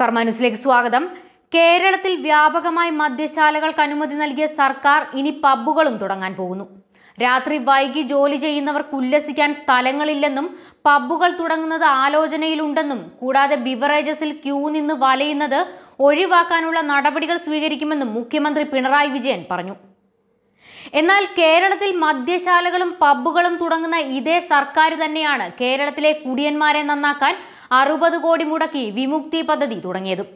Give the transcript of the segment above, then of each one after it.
കർമാനുസിലേക്ക് സ്വാഗതം കേരളത്തിൽ വ്യാപകമായി മദ്യശാലകൾക്ക് അനുമതി നൽകിയ സർക്കാർ ഇനി പബ്ബുകളും തുടങ്ങാൻ പോകുന്നു രാത്രി വൈകി ജോലി ചെയ്യുന്നവർക്ക് ഉല്ലസിക്കാൻ സ്ഥലങ്ങളില്ലെന്നും പബ്ബുകൾ തുടങ്ങുന്നത് ആലോചനയിലുണ്ടെന്നും കൂടാതെ ബിവറേജസിൽ ക്യൂ നിന്ന് വലയുന്നത് ഒഴിവാക്കാനുള്ള നടപടികൾ സ്വീകരിക്കുമെന്നും മുഖ്യമന്ത്രി പിണറായി വിജയൻ പറഞ്ഞു എന്നാൽ കേരളത്തിൽ മദ്യശാലകളും പബ്ബുകളും തുടങ്ങുന്ന ഇതേ സർക്കാർ തന്നെയാണ് കേരളത്തിലെ കുടിയന്മാരെ നന്നാക്കാൻ അറുപത് കോടി മുടക്കി വിമുക്തി പദ്ധതി തുടങ്ങിയതും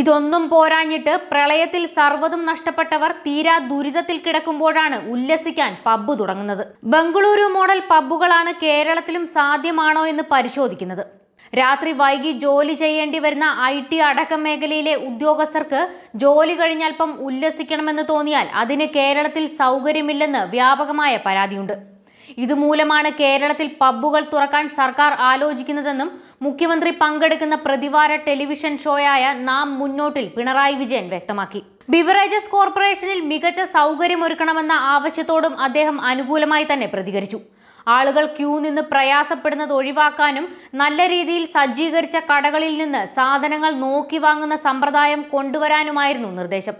ഇതൊന്നും പോരാഞ്ഞിട്ട് പ്രളയത്തിൽ സർവ്വതും നഷ്ടപ്പെട്ടവർ തീരാ ദുരിതത്തിൽ കിടക്കുമ്പോഴാണ് ഉല്ലസിക്കാൻ പബ്ബ് തുടങ്ങുന്നത് ബംഗളൂരു മോഡൽ പബ്ബുകളാണ് കേരളത്തിലും സാധ്യമാണോ എന്ന് പരിശോധിക്കുന്നത് രാത്രി വൈകി ജോലി ചെയ്യേണ്ടി വരുന്ന ഐ ടി അടക്കം മേഖലയിലെ ഉദ്യോഗസ്ഥർക്ക് ജോലി കഴിഞ്ഞൽപ്പം ഉല്ലസിക്കണമെന്ന് തോന്നിയാൽ അതിന് കേരളത്തിൽ സൗകര്യമില്ലെന്ന് വ്യാപകമായ പരാതിയുണ്ട് ഇതുമൂലമാണ് കേരളത്തിൽ പബ്ബുകൾ തുറക്കാൻ സർക്കാർ ആലോചിക്കുന്നതെന്നും മുഖ്യമന്ത്രി പങ്കെടുക്കുന്ന പ്രതിവാര ടെലിവിഷൻ ഷോയായ നാം മുന്നോട്ടിൽ പിണറായി വിജയൻ വ്യക്തമാക്കി ബിവറേജസ് കോർപ്പറേഷനിൽ മികച്ച സൗകര്യമൊരുക്കണമെന്ന ആവശ്യത്തോടും അദ്ദേഹം അനുകൂലമായി തന്നെ പ്രതികരിച്ചു ആളുകൾ ക്യൂ നിന്ന് പ്രയാസപ്പെടുന്നത് ഒഴിവാക്കാനും നല്ല രീതിയിൽ സജ്ജീകരിച്ച കടകളിൽ നിന്ന് സാധനങ്ങൾ നോക്കി വാങ്ങുന്ന സമ്പ്രദായം കൊണ്ടുവരാനുമായിരുന്നു നിർദ്ദേശം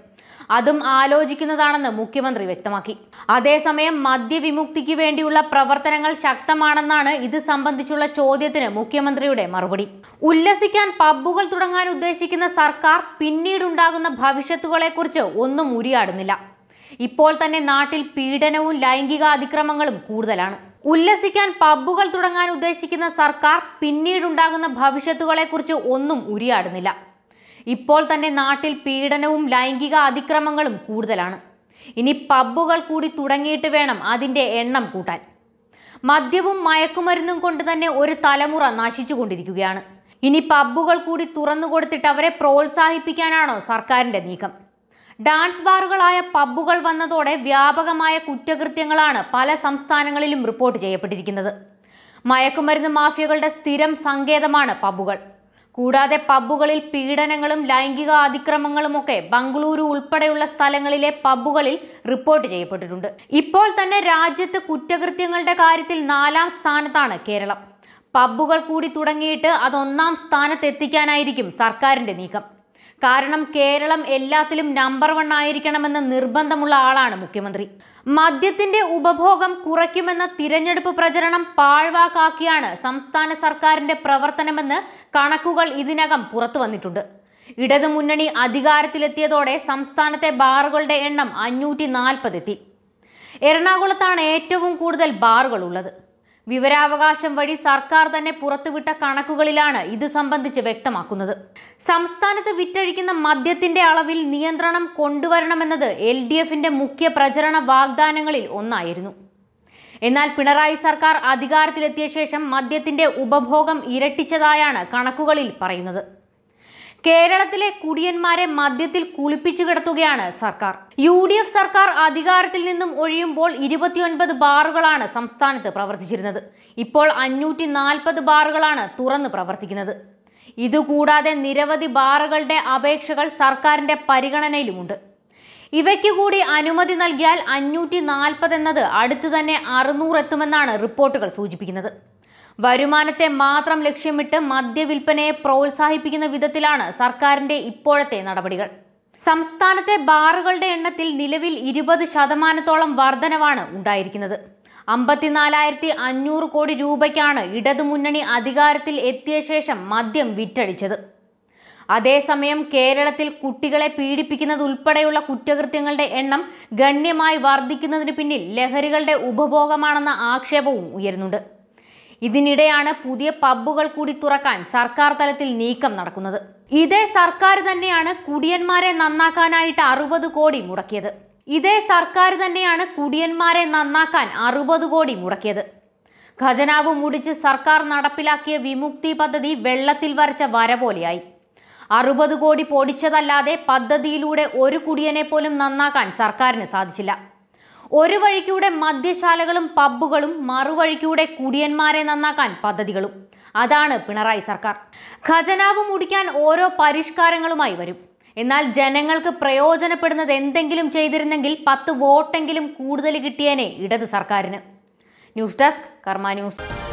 അതും ആലോചിക്കുന്നതാണെന്ന് മുഖ്യമന്ത്രി വ്യക്തമാക്കി അതേസമയം മദ്യവിമുക്തിക്ക് വേണ്ടിയുള്ള പ്രവർത്തനങ്ങൾ ശക്തമാണെന്നാണ് ഇത് സംബന്ധിച്ചുള്ള ചോദ്യത്തിന് മുഖ്യമന്ത്രിയുടെ മറുപടി ഉല്ലസിക്കാൻ പബ്ബുകൾ തുടങ്ങാൻ ഉദ്ദേശിക്കുന്ന സർക്കാർ പിന്നീടുണ്ടാകുന്ന ഭവിഷ്യത്തുകളെക്കുറിച്ച് ഒന്നും ഉരിയാടുന്നില്ല ഇപ്പോൾ തന്നെ നാട്ടിൽ പീഡനവും ലൈംഗിക അതിക്രമങ്ങളും കൂടുതലാണ് ഉല്ലസിക്കാൻ പബ്ബുകൾ തുടങ്ങാൻ ഉദ്ദേശിക്കുന്ന സർക്കാർ പിന്നീടുണ്ടാകുന്ന ഭവിഷ്യത്തുകളെക്കുറിച്ച് ഒന്നും ഉരിയാടുന്നില്ല ഇപ്പോൾ തന്നെ നാട്ടിൽ പീഡനവും ലൈംഗിക അതിക്രമങ്ങളും കൂടുതലാണ് ഇനി പബ്ബുകൾ കൂടി തുടങ്ങിയിട്ട് വേണം അതിൻ്റെ എണ്ണം കൂട്ടാൻ മദ്യവും മയക്കുമരുന്നും കൊണ്ട് തന്നെ ഒരു തലമുറ നശിച്ചുകൊണ്ടിരിക്കുകയാണ് ഇനി പബ്ബുകൾ കൂടി തുറന്നു കൊടുത്തിട്ട് അവരെ പ്രോത്സാഹിപ്പിക്കാനാണോ സർക്കാരിൻ്റെ നീക്കം ഡാൻസ് ബാറുകളായ പബ്ബുകൾ വന്നതോടെ വ്യാപകമായ കുറ്റകൃത്യങ്ങളാണ് പല സംസ്ഥാനങ്ങളിലും റിപ്പോർട്ട് ചെയ്യപ്പെട്ടിരിക്കുന്നത് മയക്കുമരുന്ന് മാഫിയകളുടെ സ്ഥിരം സങ്കേതമാണ് പബ്ബുകൾ കൂടാതെ പബ്ബുകളിൽ പീഡനങ്ങളും ലൈംഗിക അതിക്രമങ്ങളുമൊക്കെ ബംഗളൂരു ഉൾപ്പെടെയുള്ള സ്ഥലങ്ങളിലെ പബ്ബുകളിൽ റിപ്പോർട്ട് ചെയ്യപ്പെട്ടിട്ടുണ്ട് ഇപ്പോൾ തന്നെ രാജ്യത്ത് കുറ്റകൃത്യങ്ങളുടെ കാര്യത്തിൽ നാലാം സ്ഥാനത്താണ് കേരളം പബ്ബുകൾ കൂടി തുടങ്ങിയിട്ട് അതൊന്നാം സ്ഥാനത്തെത്തിക്കാനായിരിക്കും സർക്കാരിന്റെ നീക്കം കാരണം കേരളം എല്ലാത്തിലും നമ്പർ വൺ ആയിരിക്കണമെന്ന് നിർബന്ധമുള്ള ആളാണ് മുഖ്യമന്ത്രി മദ്യത്തിന്റെ ഉപഭോഗം കുറയ്ക്കുമെന്ന തിരഞ്ഞെടുപ്പ് പ്രചരണം പാഴ്വാക്കാക്കിയാണ് സംസ്ഥാന സർക്കാരിന്റെ പ്രവർത്തനമെന്ന് കണക്കുകൾ ഇതിനകം പുറത്തു വന്നിട്ടുണ്ട് ഇടതുമുന്നണി അധികാരത്തിലെത്തിയതോടെ സംസ്ഥാനത്തെ ബാറുകളുടെ എണ്ണം അഞ്ഞൂറ്റി നാൽപ്പതെത്തി എറണാകുളത്താണ് ഏറ്റവും കൂടുതൽ ബാറുകൾ ഉള്ളത് വിവരാവകാശം വഴി സർക്കാർ തന്നെ പുറത്തുവിട്ട കണക്കുകളിലാണ് ഇത് സംബന്ധിച്ച് വ്യക്തമാക്കുന്നത് സംസ്ഥാനത്ത് വിറ്റഴിക്കുന്ന മദ്യത്തിന്റെ അളവിൽ നിയന്ത്രണം കൊണ്ടുവരണമെന്നത് എൽ ഡി എഫിന്റെ മുഖ്യ പ്രചരണ വാഗ്ദാനങ്ങളിൽ ഒന്നായിരുന്നു എന്നാൽ പിണറായി സർക്കാർ അധികാരത്തിലെത്തിയ ശേഷം മദ്യത്തിന്റെ ഉപഭോഗം ഇരട്ടിച്ചതായാണ് കണക്കുകളിൽ പറയുന്നത് കേരളത്തിലെ കുടിയന്മാരെ മദ്യത്തിൽ കുളിപ്പിച്ചു കിടത്തുകയാണ് സർക്കാർ യു ഡി എഫ് സർക്കാർ അധികാരത്തിൽ നിന്നും ഒഴിയുമ്പോൾ ഇരുപത്തിയൊൻപത് ബാറുകളാണ് സംസ്ഥാനത്ത് പ്രവർത്തിച്ചിരുന്നത് ഇപ്പോൾ അഞ്ഞൂറ്റി നാൽപ്പത് ബാറുകളാണ് തുറന്ന് പ്രവർത്തിക്കുന്നത് ഇതുകൂടാതെ നിരവധി ബാറുകളുടെ അപേക്ഷകൾ സർക്കാരിന്റെ പരിഗണനയിലുമുണ്ട് ഇവയ്ക്ക് കൂടി അനുമതി നൽകിയാൽ അഞ്ഞൂറ്റി നാൽപ്പത് എന്നത് അടുത്തു തന്നെ അറുന്നൂറെത്തുമെന്നാണ് എത്തുമെന്നാണ് റിപ്പോർട്ടുകൾ സൂചിപ്പിക്കുന്നത് വരുമാനത്തെ മാത്രം ലക്ഷ്യമിട്ട് മദ്യവിൽപ്പനയെ പ്രോത്സാഹിപ്പിക്കുന്ന വിധത്തിലാണ് സർക്കാരിന്റെ ഇപ്പോഴത്തെ നടപടികൾ സംസ്ഥാനത്തെ ബാറുകളുടെ എണ്ണത്തിൽ നിലവിൽ ഇരുപത് ശതമാനത്തോളം വർധനവാണ് ഉണ്ടായിരിക്കുന്നത് അമ്പത്തിനാലായിരത്തി അഞ്ഞൂറ് കോടി രൂപയ്ക്കാണ് ഇടതുമുന്നണി അധികാരത്തിൽ എത്തിയ ശേഷം മദ്യം വിറ്റഴിച്ചത് അതേസമയം കേരളത്തിൽ കുട്ടികളെ പീഡിപ്പിക്കുന്നതുൾപ്പെടെയുള്ള കുറ്റകൃത്യങ്ങളുടെ എണ്ണം ഗണ്യമായി വർദ്ധിക്കുന്നതിന് പിന്നിൽ ലഹരികളുടെ ഉപഭോഗമാണെന്ന ആക്ഷേപവും ഉയരുന്നുണ്ട് ഇതിനിടെയാണ് പുതിയ പബ്ബുകൾ കൂടി തുറക്കാൻ സർക്കാർ തലത്തിൽ നീക്കം നടക്കുന്നത് ഇതേ സർക്കാർ തന്നെയാണ് കുടിയന്മാരെ നന്നാക്കാനായിട്ട് അറുപത് കോടി മുടക്കിയത് ഇതേ സർക്കാർ തന്നെയാണ് കുടിയന്മാരെ നന്നാക്കാൻ അറുപത് കോടി മുടക്കിയത് ഖജനാവ് മുടിച്ച് സർക്കാർ നടപ്പിലാക്കിയ വിമുക്തി പദ്ധതി വെള്ളത്തിൽ വരച്ച വര പോലെയായി അറുപത് കോടി പൊടിച്ചതല്ലാതെ പദ്ധതിയിലൂടെ ഒരു കുടിയനെ പോലും നന്നാക്കാൻ സർക്കാരിന് സാധിച്ചില്ല ഒരു വഴിക്കൂടെ മദ്യശാലകളും പബ്ബുകളും മറുവഴിക്കൂടെ കുടിയന്മാരെ നന്നാക്കാൻ പദ്ധതികളും അതാണ് പിണറായി സർക്കാർ ഖജനാവ് മുടിക്കാൻ ഓരോ പരിഷ്കാരങ്ങളുമായി വരും എന്നാൽ ജനങ്ങൾക്ക് പ്രയോജനപ്പെടുന്നത് എന്തെങ്കിലും ചെയ്തിരുന്നെങ്കിൽ പത്ത് വോട്ടെങ്കിലും കൂടുതൽ കിട്ടിയേനെ ഇടത് സർക്കാരിന് ന്യൂസ് ഡെസ്ക് കർമ്മ ന്യൂസ്